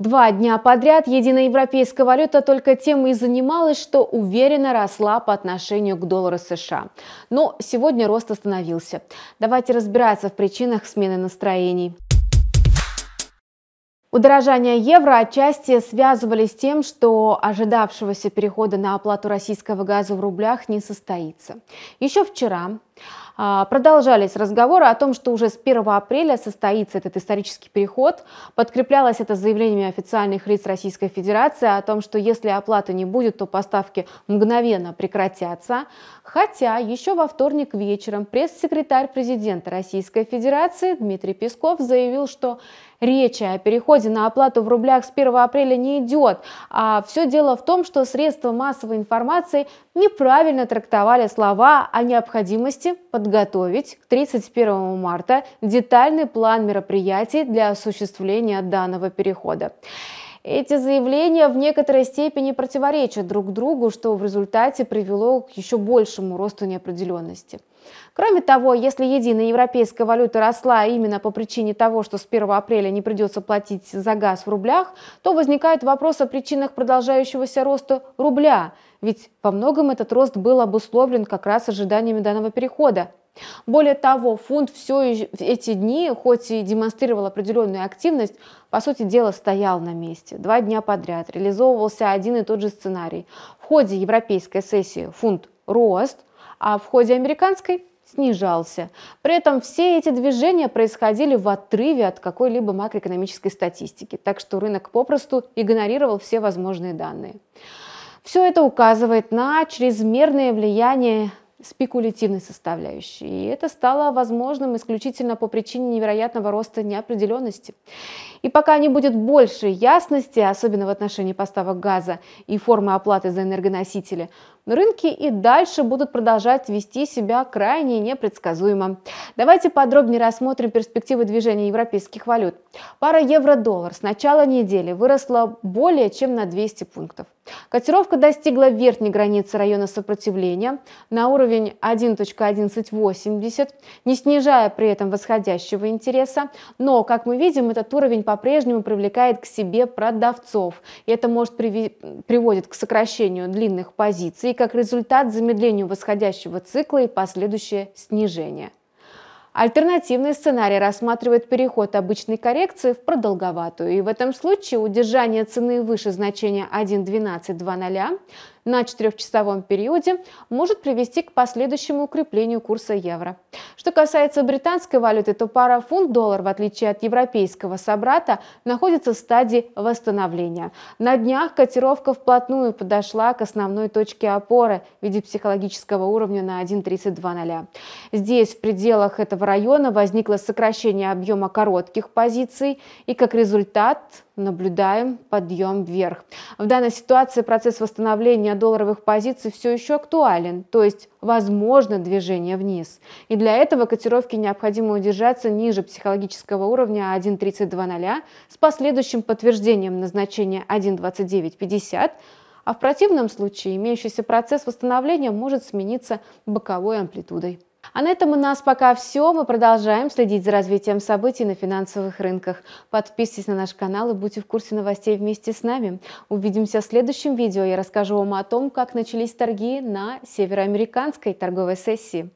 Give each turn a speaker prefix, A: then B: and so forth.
A: Два дня подряд единая европейская валюта только тем и занималась, что уверенно росла по отношению к доллару США. Но сегодня рост остановился. Давайте разбираться в причинах смены настроений. Удорожание евро отчасти связывали с тем, что ожидавшегося перехода на оплату российского газа в рублях не состоится. Еще вчера а, продолжались разговоры о том, что уже с 1 апреля состоится этот исторический переход. Подкреплялось это заявлениями официальных лиц Российской Федерации о том, что если оплаты не будет, то поставки мгновенно прекратятся. Хотя еще во вторник вечером пресс-секретарь президента Российской Федерации Дмитрий Песков заявил, что речи о переходе на оплату в рублях с 1 апреля не идет. А все дело в том, что средства массовой информации неправильно трактовали слова о необходимости подготовить к 31 марта детальный план мероприятий для осуществления данного перехода. Эти заявления в некоторой степени противоречат друг другу, что в результате привело к еще большему росту неопределенности. Кроме того, если единая европейская валюта росла именно по причине того, что с 1 апреля не придется платить за газ в рублях, то возникает вопрос о причинах продолжающегося роста рубля, ведь во многом этот рост был обусловлен как раз ожиданиями данного перехода, более того, фунт все эти дни, хоть и демонстрировал определенную активность, по сути дела стоял на месте. Два дня подряд реализовывался один и тот же сценарий. В ходе европейской сессии фунт рост, а в ходе американской снижался. При этом все эти движения происходили в отрыве от какой-либо макроэкономической статистики, так что рынок попросту игнорировал все возможные данные. Все это указывает на чрезмерное влияние спекулятивной составляющей. И это стало возможным исключительно по причине невероятного роста неопределенности. И пока не будет больше ясности, особенно в отношении поставок газа и формы оплаты за энергоносители, но рынки и дальше будут продолжать вести себя крайне непредсказуемо. Давайте подробнее рассмотрим перспективы движения европейских валют. Пара евро-доллар с начала недели выросла более чем на 200 пунктов. Котировка достигла верхней границы района сопротивления на уровень 1.1180, не снижая при этом восходящего интереса, но, как мы видим, этот уровень по-прежнему привлекает к себе продавцов, и это может приводит к сокращению длинных позиций, как результат замедлению восходящего цикла и последующее снижение. Альтернативный сценарий рассматривает переход обычной коррекции в продолговатую, и в этом случае удержание цены выше значения 1.1220 на четырехчасовом периоде может привести к последующему укреплению курса евро. Что касается британской валюты, то пара фунт-доллар, в отличие от европейского собрата, находится в стадии восстановления. На днях котировка вплотную подошла к основной точке опоры в виде психологического уровня на 1.32. Здесь, в пределах этого района, возникло сокращение объема коротких позиций и, как результат, наблюдаем подъем вверх. В данной ситуации процесс восстановления долларовых позиций все еще актуален, то есть возможно движение вниз. И для этого котировки необходимо удержаться ниже психологического уровня 1.3200, с последующим подтверждением назначения 1.29.50, а в противном случае имеющийся процесс восстановления может смениться боковой амплитудой. А на этом у нас пока все. Мы продолжаем следить за развитием событий на финансовых рынках. Подписывайтесь на наш канал и будьте в курсе новостей вместе с нами. Увидимся в следующем видео. Я расскажу вам о том, как начались торги на североамериканской торговой сессии.